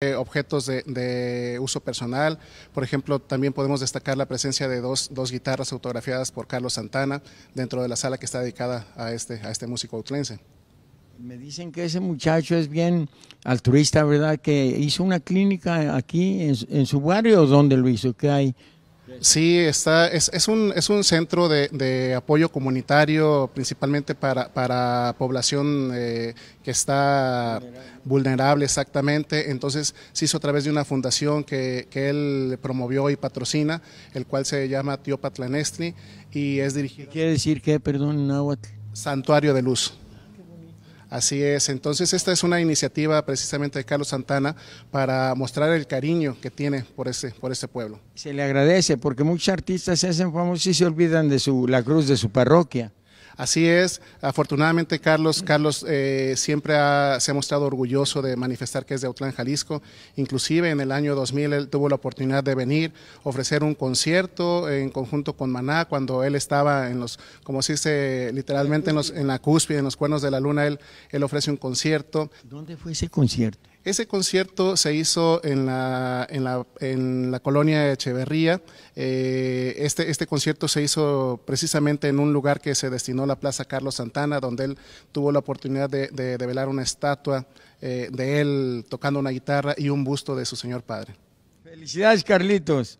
Eh, objetos de, uso personal. Por ejemplo, también podemos destacar la presencia de dos, dos, guitarras autografiadas por Carlos Santana dentro de la sala que está dedicada a este, a este músico outlense. Me dicen que ese muchacho es bien altruista, ¿verdad? Que hizo una clínica aquí en, su barrio, donde lo hizo? ¿qué hay? Pues. Sí, está, es, es, un, es un centro de, apoyo comunitario principalmente para, para población eh, que está vulnerable. exactamente. Entonces se hizo a través de una fundación que, que él promovió y patrocina, el cual se llama Tío y es dirigido. quiere decir que, perdón, Santuario de Luz. Así es, entonces esta es una iniciativa precisamente de Carlos Santana para mostrar el cariño que tiene por ese por pueblo. Se le agradece porque muchos artistas se hacen famosos y se olvidan de su, la cruz de su parroquia. Así es, afortunadamente Carlos, Carlos eh, siempre se ha mostrado orgulloso de manifestar que es de Autlán, Jalisco, inclusive en el año 2000 él tuvo la oportunidad de venir, ofrecer un concierto en conjunto con Maná, cuando él estaba en los, como se dice literalmente en, los, en la cúspide, en los cuernos de la luna, él, él ofrece un concierto. ¿Dónde fue ese concierto? Ese concierto se hizo en la, colonia de Echeverría. Eh, este, este, concierto se hizo precisamente en un lugar que se destinó a la Plaza Carlos Santana, donde él tuvo la oportunidad de, de, velar una estatua eh, de él tocando una guitarra y un busto de su señor padre. Felicidades, Carlitos.